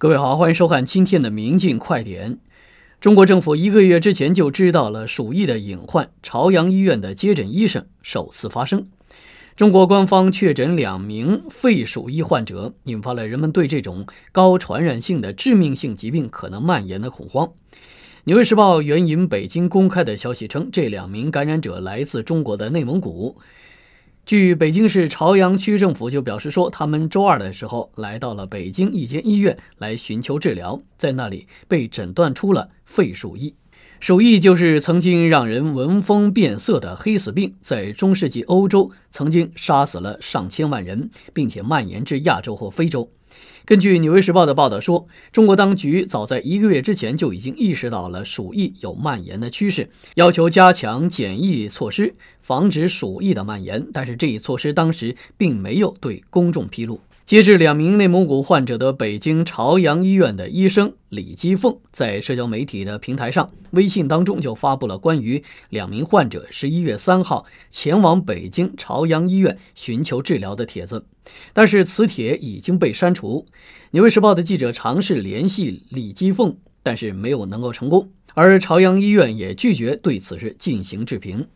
各位好，欢迎收看今天的《明镜快点》。中国政府一个月之前就知道了鼠疫的隐患。朝阳医院的接诊医生首次发声。中国官方确诊两名肺鼠疫患者，引发了人们对这种高传染性的致命性疾病可能蔓延的恐慌。《纽约时报》援引北京公开的消息称，这两名感染者来自中国的内蒙古。据北京市朝阳区政府就表示说，他们周二的时候来到了北京一间医院来寻求治疗，在那里被诊断出了肺鼠疫。鼠疫就是曾经让人闻风变色的黑死病，在中世纪欧洲曾经杀死了上千万人，并且蔓延至亚洲或非洲。根据《纽约时报》的报道说，中国当局早在一个月之前就已经意识到了鼠疫有蔓延的趋势，要求加强检疫措施，防止鼠疫的蔓延。但是这一措施当时并没有对公众披露。接治两名内蒙古患者的北京朝阳医院的医生李继凤，在社交媒体的平台上、微信当中就发布了关于两名患者十一月三号前往北京朝阳医院寻求治疗的帖子，但是此帖已经被删除。《纽约时报》的记者尝试联系李继凤，但是没有能够成功，而朝阳医院也拒绝对此事进行置评。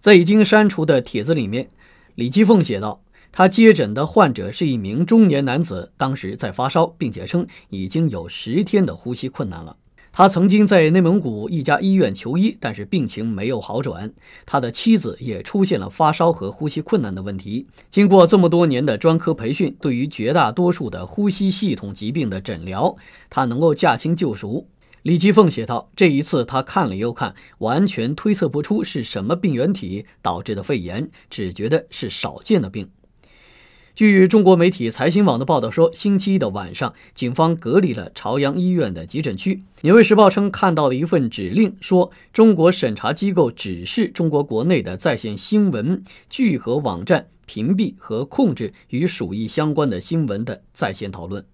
在已经删除的帖子里面，李继凤写道。他接诊的患者是一名中年男子，当时在发烧，并且称已经有十天的呼吸困难了。他曾经在内蒙古一家医院求医，但是病情没有好转。他的妻子也出现了发烧和呼吸困难的问题。经过这么多年的专科培训，对于绝大多数的呼吸系统疾病的诊疗，他能够驾轻就熟。李继凤写道：“这一次他看了又看，完全推测不出是什么病原体导致的肺炎，只觉得是少见的病。”据中国媒体财新网的报道说，星期一的晚上，警方隔离了朝阳医院的急诊区。纽约时报称看到了一份指令，说中国审查机构指示中国国内的在线新闻聚合网站屏蔽和控制与鼠疫相关的新闻的在线讨论。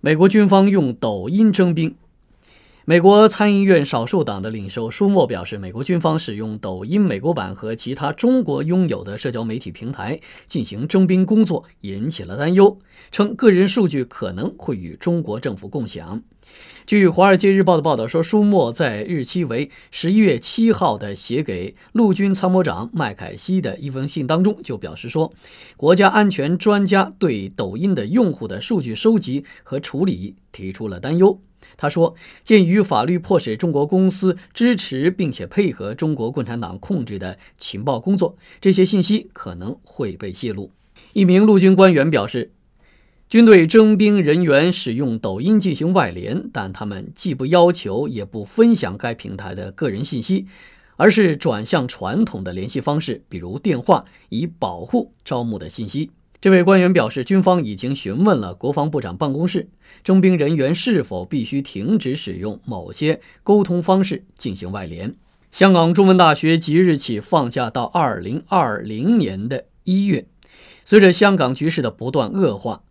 美国军方用抖音征兵。美国参议院少数党的领袖舒默表示，美国军方使用抖音美国版和其他中国拥有的社交媒体平台进行征兵工作，引起了担忧，称个人数据可能会与中国政府共享。据《华尔街日报》的报道说，舒默在日期为十一月七号的写给陆军参谋长麦凯西的一封信当中就表示说，国家安全专家对抖音的用户的数据收集和处理提出了担忧。他说：“鉴于法律迫使中国公司支持并且配合中国共产党控制的情报工作，这些信息可能会被泄露。”一名陆军官员表示：“军队征兵人员使用抖音进行外联，但他们既不要求也不分享该平台的个人信息，而是转向传统的联系方式，比如电话，以保护招募的信息。”这位官员表示，军方已经询问了国防部长办公室，征兵人员是否必须停止使用某些沟通方式进行外联。香港中文大学即日起放假到二零二零年的一月。随着香港局势的不断恶化，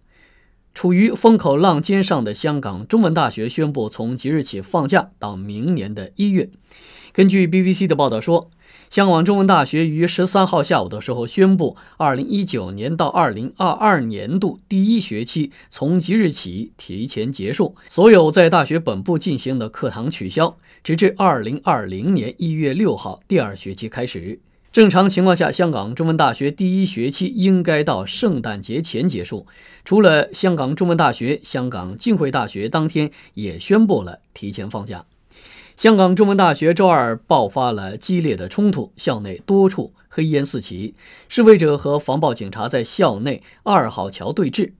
处于风口浪尖上的香港中文大学宣布从即日起放假到明年的一月。根据 BBC 的报道说。香港中文大学于十三号下午的时候宣布，二零一九年到二零二二年度第一学期从即日起提前结束，所有在大学本部进行的课堂取消，直至二零二零年一月六号第二学期开始。正常情况下，香港中文大学第一学期应该到圣诞节前结束。除了香港中文大学，香港浸会大学当天也宣布了提前放假。香港中文大学周二爆发了激烈的冲突，校内多处黑烟四起，示威者和防暴警察在校内二号桥对峙，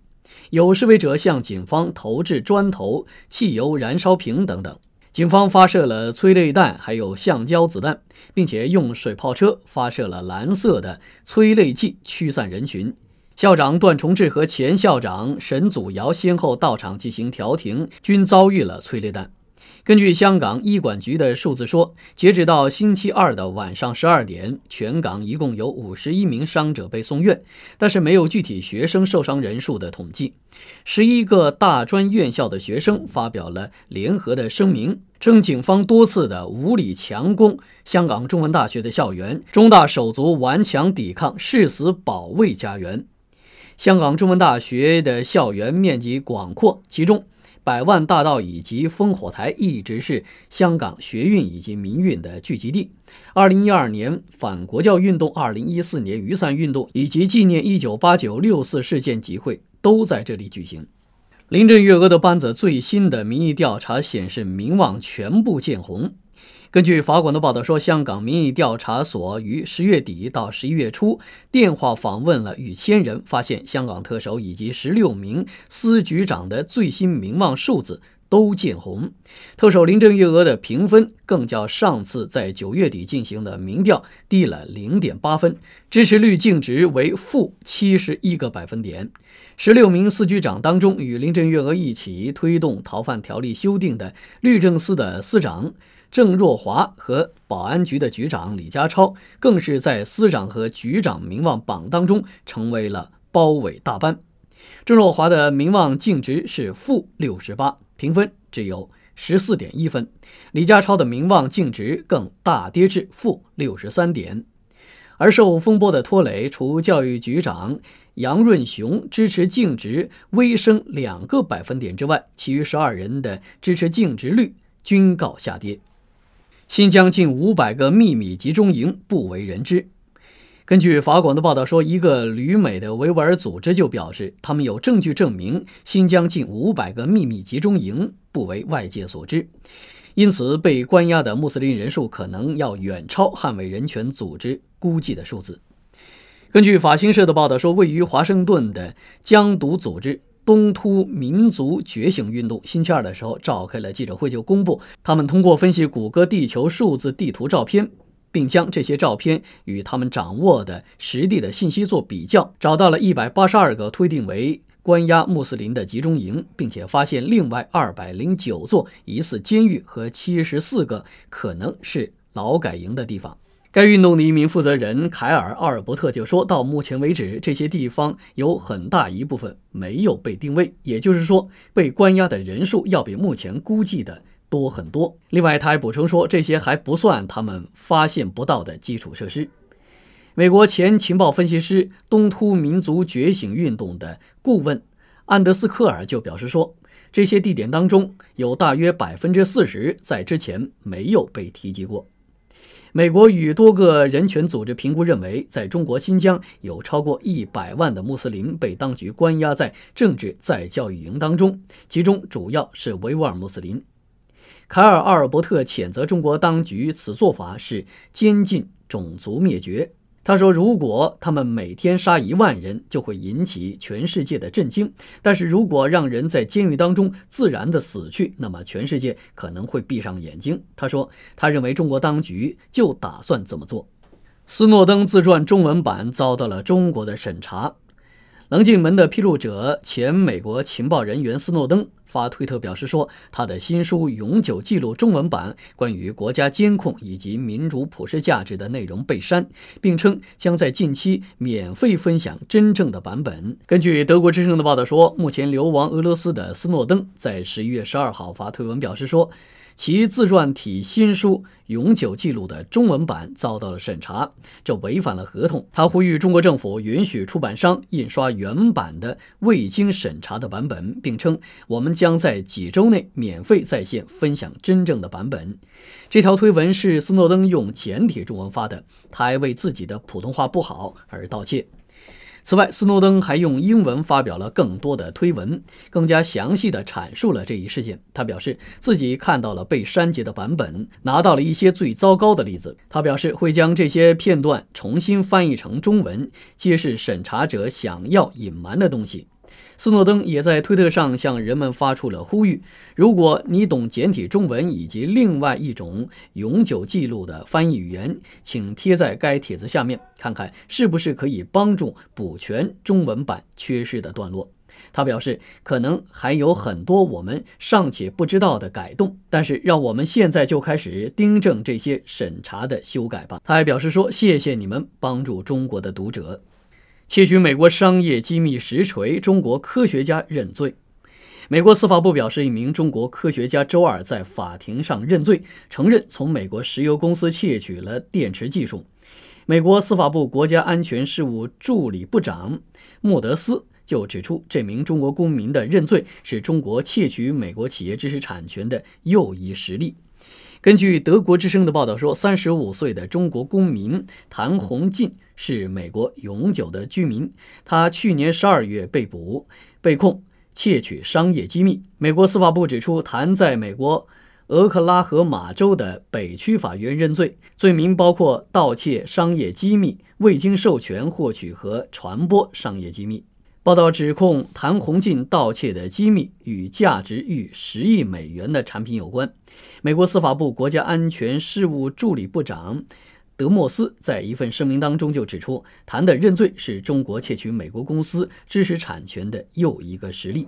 有示威者向警方投掷砖头、汽油燃烧瓶等等，警方发射了催泪弹，还有橡胶子弹，并且用水炮车发射了蓝色的催泪剂驱散人群。校长段崇智和前校长沈祖尧先后到场进行调停，均遭遇了催泪弹。根据香港医管局的数字说，截止到星期二的晚上十二点，全港一共有五十一名伤者被送院，但是没有具体学生受伤人数的统计。十一个大专院校的学生发表了联合的声明，称警方多次的无理强攻香港中文大学的校园，中大手足顽强抵抗，誓死保卫家园。香港中文大学的校园面积广阔，其中。百万大道以及烽火台一直是香港学运以及民运的聚集地。二零一二年反国教运动、二零一四年雨伞运动以及纪念一九八九六四事件集会都在这里举行。林郑月娥的班子最新的民意调查显示，民望全部见红。根据法广的报道说，香港民意调查所于十月底到十一月初电话访问了逾千人，发现香港特首以及十六名司局长的最新名望数字。都见红，特首林郑月娥的评分更较上次在九月底进行的民调低了零点八分，支持率净值为负七十一个百分点。十六名司局长当中，与林郑月娥一起推动逃犯条例修订的律政司的司长郑若华和保安局的局长李家超，更是在司长和局长名望榜当中成为了包尾大班。郑若华的名望净值是负六十八。评分只有十四点一分，李家超的名望净值更大跌至负六十三点，而受风波的拖累，除教育局长杨润雄支持净值微升两个百分点之外，其余十二人的支持净值率均告下跌。新疆近五百个秘密集中营不为人知。根据法广的报道说，一个旅美的维吾尔组织就表示，他们有证据证明新疆近五百个秘密集中营不为外界所知，因此被关押的穆斯林人数可能要远超捍卫人权组织估计的数字。根据法新社的报道说，位于华盛顿的疆独组织“东突民族觉醒运动”星期二的时候召开了记者会，就公布他们通过分析谷歌地球数字地图照片。并将这些照片与他们掌握的实地的信息做比较，找到了一百八十二个推定为关押穆斯林的集中营，并且发现另外二百零九座疑似监狱和七十四个可能是劳改营的地方。该运动的一名负责人凯尔·奥尔伯特就说到，目前为止，这些地方有很大一部分没有被定位，也就是说，被关押的人数要比目前估计的。多很多。另外，他还补充说，这些还不算他们发现不到的基础设施。美国前情报分析师、东突民族觉醒运动的顾问安德斯·科尔就表示说，这些地点当中有大约百分之四十在之前没有被提及过。美国与多个人权组织评估认为，在中国新疆有超过一百万的穆斯林被当局关押在政治再教育营当中，其中主要是维吾尔穆斯林。凯尔·奥尔伯特谴责中国当局此做法是监禁种族灭绝。他说：“如果他们每天杀一万人，就会引起全世界的震惊。但是如果让人在监狱当中自然的死去，那么全世界可能会闭上眼睛。”他说：“他认为中国当局就打算这么做。”斯诺登自传中文版遭到了中国的审查。棱镜门的披露者，前美国情报人员斯诺登。发推特表示说，他的新书永久记录中文版关于国家监控以及民主普世价值的内容被删，并称将在近期免费分享真正的版本。根据德国之声的报道说，目前流亡俄罗斯的斯诺登在十一月十二号发推文表示说。其自传体新书《永久记录》的中文版遭到了审查，这违反了合同。他呼吁中国政府允许出版商印刷原版的未经审查的版本，并称：“我们将在几周内免费在线分享真正的版本。”这条推文是斯诺登用简体中文发的，他还为自己的普通话不好而道歉。此外，斯诺登还用英文发表了更多的推文，更加详细地阐述了这一事件。他表示自己看到了被删节的版本，拿到了一些最糟糕的例子。他表示会将这些片段重新翻译成中文，揭示审查者想要隐瞒的东西。斯诺登也在推特上向人们发出了呼吁：“如果你懂简体中文以及另外一种永久记录的翻译语言，请贴在该帖子下面，看看是不是可以帮助补全中文版缺失的段落。”他表示：“可能还有很多我们尚且不知道的改动，但是让我们现在就开始订正这些审查的修改吧。”他还表示说：“谢谢你们帮助中国的读者。”窃取美国商业机密实锤，中国科学家认罪。美国司法部表示，一名中国科学家周二在法庭上认罪，承认从美国石油公司窃取了电池技术。美国司法部国家安全事务助理部长莫德斯就指出，这名中国公民的认罪是中国窃取美国企业知识产权的又一实例。根据德国之声的报道说，三十五岁的中国公民谭宏进是美国永久的居民。他去年十二月被捕，被控窃取商业机密。美国司法部指出，谭在美国俄克拉荷马州的北区法院认罪，罪名包括盗窃商业机密、未经授权获取和传播商业机密。报道指控谭宏进盗窃的机密与价值逾十亿美元的产品有关。美国司法部国家安全事务助理部长德莫斯在一份声明当中就指出，谭的认罪是中国窃取美国公司知识产权的又一个实例。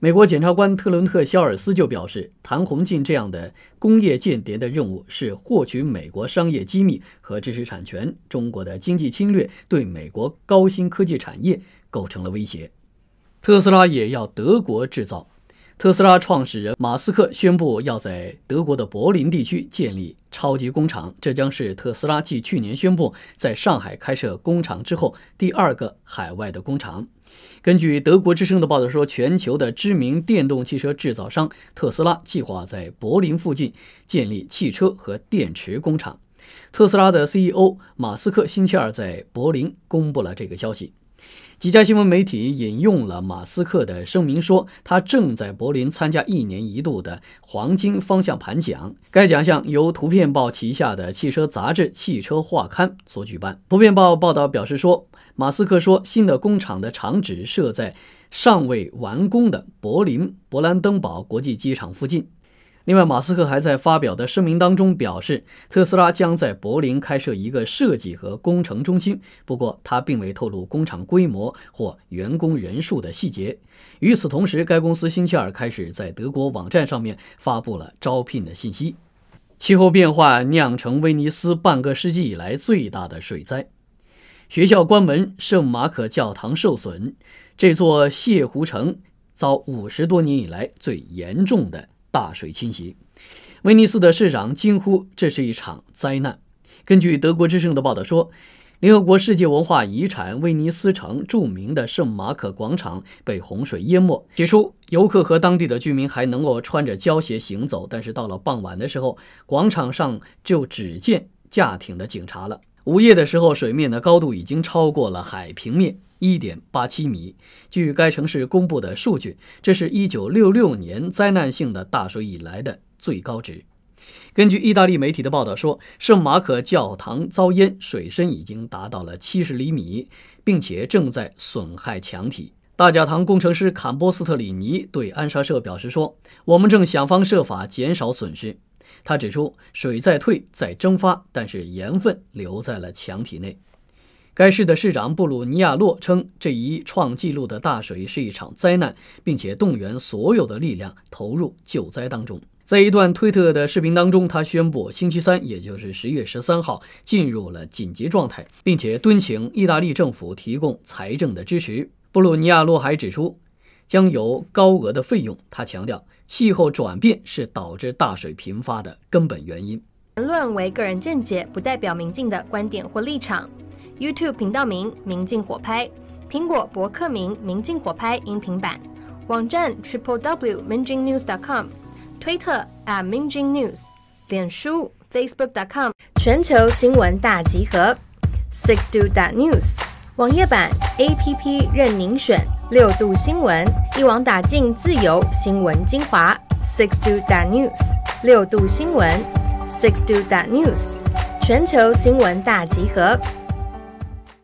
美国检察官特伦特·肖尔斯就表示，谭宏进这样的工业间谍的任务是获取美国商业机密和知识产权。中国的经济侵略对美国高新科技产业构成了威胁。特斯拉也要德国制造。特斯拉创始人马斯克宣布要在德国的柏林地区建立超级工厂，这将是特斯拉继去年宣布在上海开设工厂之后第二个海外的工厂。根据德国之声的报道说，全球的知名电动汽车制造商特斯拉计划在柏林附近建立汽车和电池工厂。特斯拉的 CEO 马斯克星期二在柏林公布了这个消息。几家新闻媒体引用了马斯克的声明，说他正在柏林参加一年一度的黄金方向盘奖。该奖项由《图片报》旗下的汽车杂志《汽车画刊》所举办。《图片报》报道表示说，马斯克说新的工厂的厂址设在尚未完工的柏林勃兰登堡国际机场附近。另外，马斯克还在发表的声明当中表示，特斯拉将在柏林开设一个设计和工程中心，不过他并未透露工厂规模或员工人数的细节。与此同时，该公司星期二开始在德国网站上面发布了招聘的信息。气候变化酿成威尼斯半个世纪以来最大的水灾，学校关门，圣马可教堂受损，这座泻湖城遭五十多年以来最严重的。大水侵袭，威尼斯的市长惊呼：“这是一场灾难。”根据德国之声的报道说，联合国世界文化遗产威尼斯城著名的圣马可广场被洪水淹没。起初，游客和当地的居民还能够穿着胶鞋行走，但是到了傍晚的时候，广场上就只见驾艇的警察了。午夜的时候，水面的高度已经超过了海平面。一点八七米。据该城市公布的数据，这是一九六六年灾难性的大水以来的最高值。根据意大利媒体的报道说，圣马可教堂遭淹，水深已经达到了七十厘米，并且正在损害墙体。大教堂工程师坎波斯特里尼对安莎社表示说：“我们正想方设法减少损失。”他指出，水在退，在蒸发，但是盐分留在了墙体内。该市的市长布鲁尼亚洛称，这一创纪录的大水是一场灾难，并且动员所有的力量投入救灾当中。在一段推特的视频当中，他宣布星期三，也就是十月十三号，进入了紧急状态，并且敦请意大利政府提供财政的支持。布鲁尼亚洛还指出，将有高额的费用。他强调，气候转变是导致大水频发的根本原因。言论为个人见解，不代表明镜的观点或立场。YouTube 频道名：明镜火拍，苹果博客名：明镜火拍音频版，网站：triplew.mingjingnews.com，推特：@mingjingnews，脸书：facebook.com，全球新闻大集合 s i x d o d o t n e w s 网页版、APP 任您选，六度新闻一网打尽，自由新闻精华，sixtwothatnews，六度新闻 s i x d o t h a t n e w s 全球新闻大集合。